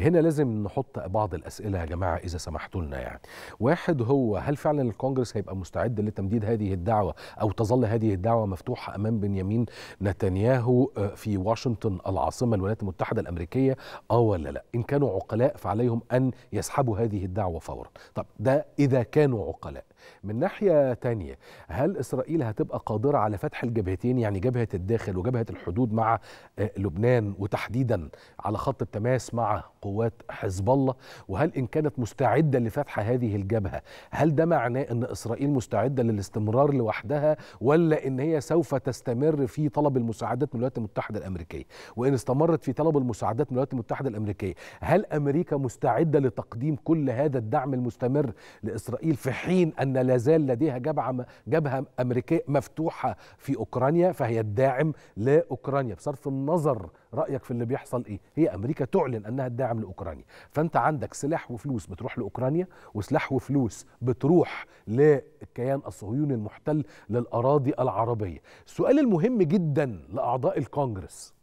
هنا لازم نحط بعض الأسئلة يا جماعة إذا سمحتوا لنا يعني واحد هو هل فعلا الكونجرس هيبقى مستعد لتمديد هذه الدعوة أو تظل هذه الدعوة مفتوحة أمام بنيامين نتنياهو آه، في واشنطن العاصمة الولايات المتحدة الأمريكية اه ولا لا إن كانوا عقلاء فعليهم أن يسحبوا هذه الدعوة فورا طب ده إذا كانوا عقلاء من ناحية تانية هل إسرائيل هتبقى قادرة على فتح الجبهتين يعني جبهة الداخل وجبهة الحدود مع آه، لبنان وتحديدا على خط التماس مع قوات حزب الله وهل إن كانت مستعدة لفتح هذه الجبهة هل ده معناه أن إسرائيل مستعدة للاستمرار لوحدها ولا أن هي سوف تستمر في طلب المساعدات من الولايات المتحدة الأمريكية وإن استمرت في طلب المساعدات من الولايات المتحدة الأمريكية هل أمريكا مستعدة لتقديم كل هذا الدعم المستمر لإسرائيل في حين أن ان لا زال لديها جبهه جبهه امريكيه مفتوحه في اوكرانيا فهي الداعم لاوكرانيا بصرف النظر رايك في اللي بيحصل ايه هي امريكا تعلن انها الداعم لاوكرانيا فانت عندك سلاح وفلوس بتروح لاوكرانيا وسلاح وفلوس بتروح للكيان الصهيوني المحتل للاراضي العربيه السؤال المهم جدا لاعضاء الكونجرس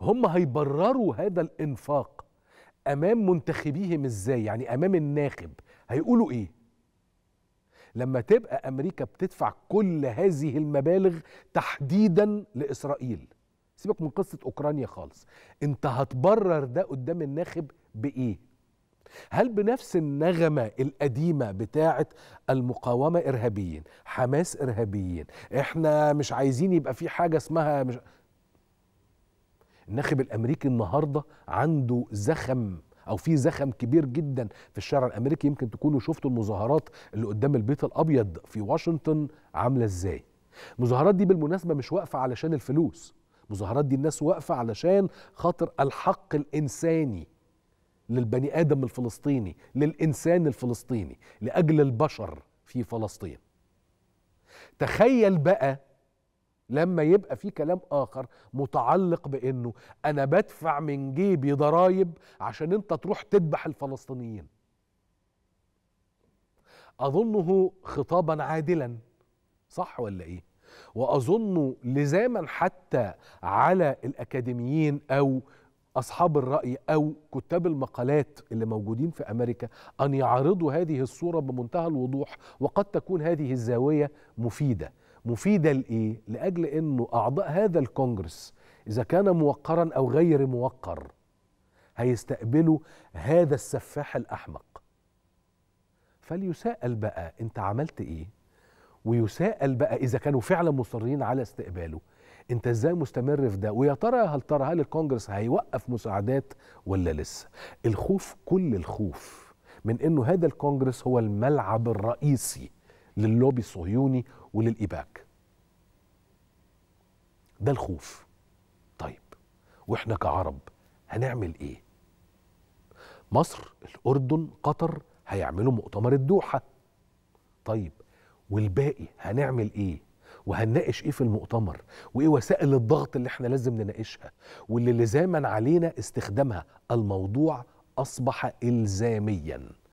هم هيبرروا هذا الانفاق امام منتخبيهم ازاي يعني امام الناخب هيقولوا ايه لما تبقى امريكا بتدفع كل هذه المبالغ تحديدا لاسرائيل سيبك من قصه اوكرانيا خالص انت هتبرر ده قدام الناخب بايه هل بنفس النغمة القديمة بتاعة المقاومة إرهابيين حماس إرهابيين إحنا مش عايزين يبقى في حاجة اسمها مش... الناخب الأمريكي النهاردة عنده زخم او في زخم كبير جدا في الشارع الامريكي يمكن تكونوا شفتوا المظاهرات اللي قدام البيت الابيض في واشنطن عامله ازاي المظاهرات دي بالمناسبه مش واقفه علشان الفلوس المظاهرات دي الناس واقفه علشان خاطر الحق الانساني للبني ادم الفلسطيني للانسان الفلسطيني لاجل البشر في فلسطين تخيل بقى لما يبقى في كلام اخر متعلق بانه انا بدفع من جيبي ضرايب عشان انت تروح تذبح الفلسطينيين اظنه خطابا عادلا صح ولا ايه واظن لزاما حتى على الاكاديميين او اصحاب الراي او كتاب المقالات اللي موجودين في امريكا ان يعرضوا هذه الصوره بمنتهى الوضوح وقد تكون هذه الزاويه مفيده مفيدة لإيه؟ لأجل أنه أعضاء هذا الكونجرس إذا كان موقرا أو غير موقر هيستقبلوا هذا السفاح الأحمق فليساءل بقى أنت عملت إيه؟ ويساءل بقى إذا كانوا فعلا مصرين على استقباله انت ازاي مستمر في ده ويا ترى هل ترى هل الكونجرس هيوقف مساعدات ولا لسه الخوف كل الخوف من انه هذا الكونجرس هو الملعب الرئيسي للوبي الصهيوني وللإباك ده الخوف طيب واحنا كعرب هنعمل ايه مصر الاردن قطر هيعملوا مؤتمر الدوحه طيب والباقي هنعمل ايه وهنناقش ايه في المؤتمر وايه وسائل الضغط اللي احنا لازم نناقشها واللي لزاما علينا استخدامها الموضوع اصبح الزاميا